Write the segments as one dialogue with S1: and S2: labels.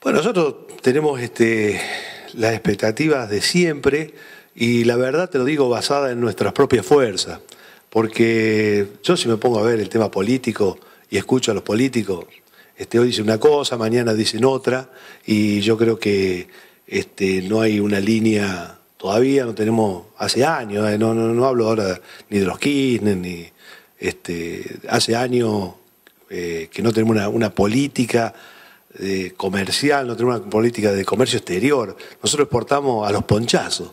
S1: Bueno, nosotros tenemos este, las expectativas de siempre y la verdad te lo digo basada en nuestras propias fuerzas, porque yo si me pongo a ver el tema político y escucho a los políticos, este, hoy dicen una cosa, mañana dicen otra, y yo creo que este, no hay una línea todavía, no tenemos, hace años, eh, no, no, hablo ahora ni de los Kirchner, ni este, hace años eh, que no tenemos una, una política comercial, no tenemos una política de comercio exterior. Nosotros exportamos a los ponchazos.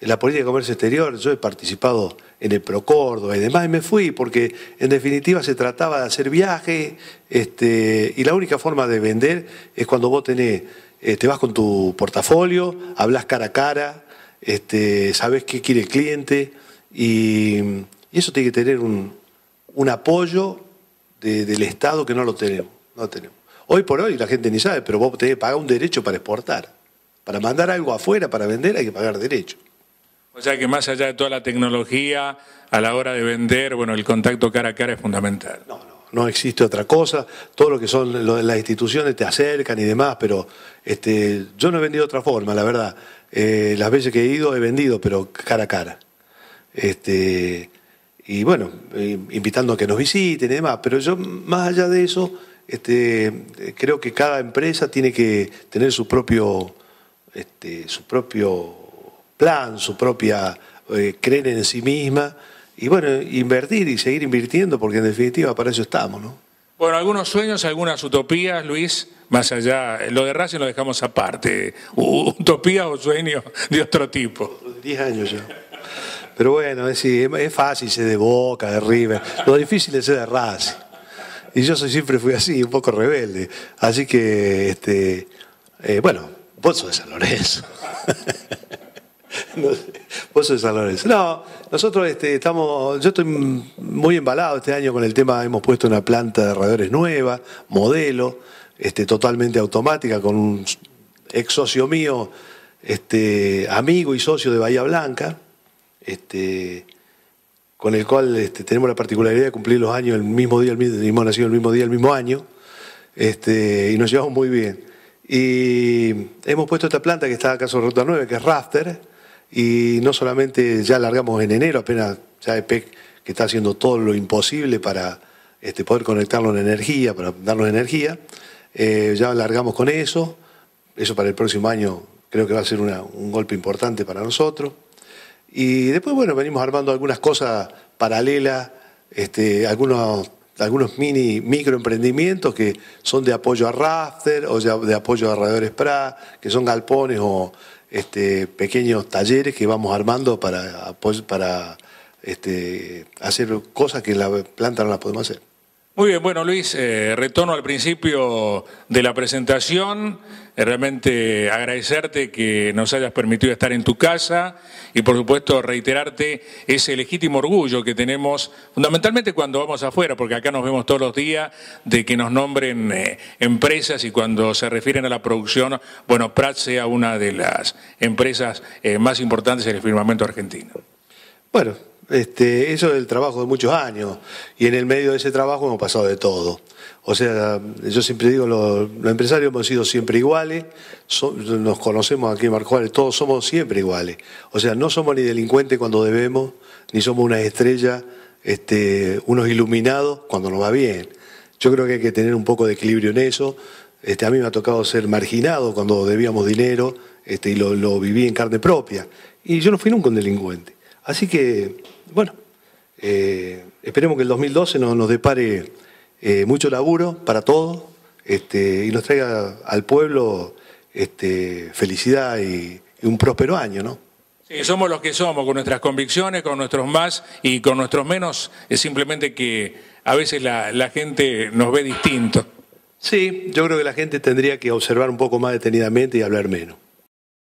S1: En la política de comercio exterior yo he participado en el Procordo y demás, y me fui porque en definitiva se trataba de hacer viaje este, y la única forma de vender es cuando vos tenés, eh, te vas con tu portafolio, hablas cara a cara, este, sabes qué quiere el cliente y, eso tiene que tener un, apoyo del Estado que no lo tenemos. No lo tenemos. Hoy por hoy la gente ni sabe, pero vos tenés que pagar un derecho para exportar. Para mandar algo afuera, para vender, hay que pagar derecho.
S2: O sea que más allá de toda la tecnología, a la hora de vender, bueno, el contacto cara a cara es fundamental. No, no,
S1: no existe otra cosa. Todo lo que son las instituciones te acercan y demás, pero este, yo no he vendido de otra forma, la verdad. Eh, las veces que he ido he vendido, pero cara a cara. Este, y bueno, eh, invitando a que nos visiten y demás, pero yo más allá de eso este, creo que cada empresa tiene que tener su propio, este, su propio plan, su propia eh, creer en sí misma y bueno, invertir y seguir invirtiendo porque en definitiva para eso estamos, ¿no?
S2: Bueno, algunos sueños, algunas utopías, Luis, más allá, lo de Racing lo dejamos aparte, utopía o sueño de otro tipo.
S1: Diez años Pero bueno, es, fácil ser de Boca, de River, lo difícil es ser de Racing. Y yo siempre fui así, un poco rebelde. Así que, este, eh, bueno, vos de San Lorenzo. no, de San No, nosotros este, estamos, yo estoy muy embalado este año con el tema, hemos puesto una planta de radiadores nueva, modelo, este, totalmente automática, con un ex socio mío, este, amigo y socio de Bahía Blanca. Este, con el cual este, tenemos la particularidad de cumplir los años el mismo día, el mismo, hemos nacido el mismo día, el mismo año, este, y nos llevamos muy bien. Y hemos puesto esta planta que está acá sobre Ruta 9, que es Rafter, y no solamente ya largamos en enero, apenas ya EPEC que está haciendo todo lo imposible para este, poder conectarlo en energía, para darnos energía, eh, ya largamos con eso, eso para el próximo año creo que va a ser un golpe importante para nosotros. Y después, bueno, venimos armando algunas cosas paralelas, este, algunos, algunos mini microemprendimientos que son de apoyo a raster o de, apoyo a radiadores que son galpones o este, pequeños talleres que vamos armando para, para este, hacer cosas que la planta no las podemos hacer.
S2: Muy bien, bueno Luis, eh, retorno al principio de la presentación. Eh, realmente agradecerte que nos hayas permitido estar en tu casa y por supuesto reiterarte ese legítimo orgullo que tenemos fundamentalmente cuando vamos afuera, porque acá nos vemos todos los días de que nos nombren eh, empresas y cuando se refieren a la producción, bueno, Prat sea una de las empresas más importantes en el firmamento argentino.
S1: Bueno, este, eso es el trabajo de muchos años y en el medio de ese trabajo hemos pasado de todo. O sea, yo siempre digo, los, empresarios hemos sido siempre iguales, nos conocemos aquí en Marco todos somos siempre iguales. O sea, no somos ni delincuentes cuando debemos, ni somos una estrella, este, unos iluminados cuando nos va bien. Yo creo que hay que tener un poco de equilibrio en eso. Este, a mí me ha tocado ser marginado cuando debíamos dinero y lo, lo viví en carne propia. Y yo no fui nunca un delincuente. Así que bueno, eh, esperemos que el 2012 nos, nos depare eh, mucho laburo para todos este, y nos traiga al pueblo este, felicidad y, un próspero año, ¿no?
S2: Sí, somos los que somos, con nuestras convicciones, con nuestros más y con nuestros menos. Es simplemente que a veces la gente nos ve distinto. Sí, yo creo que la gente
S1: tendría que observar un poco más detenidamente y hablar menos.